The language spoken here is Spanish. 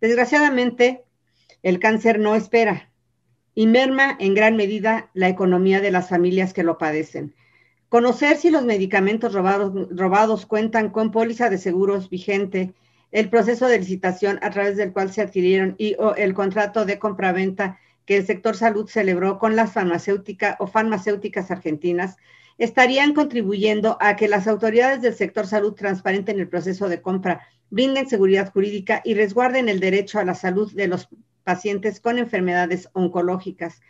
Desgraciadamente, el cáncer no espera y merma en gran medida la economía de las familias que lo padecen. Conocer si los medicamentos robados, cuentan con póliza de seguros vigente, el proceso de licitación a través del cual se adquirieron y el contrato de compraventa que el sector salud celebró con las farmacéuticas o farmacéuticas argentinas estarían contribuyendo a que las autoridades del sector salud transparenten el proceso de compra, brinden seguridad jurídica y resguarden el derecho a la salud de los pacientes con enfermedades oncológicas.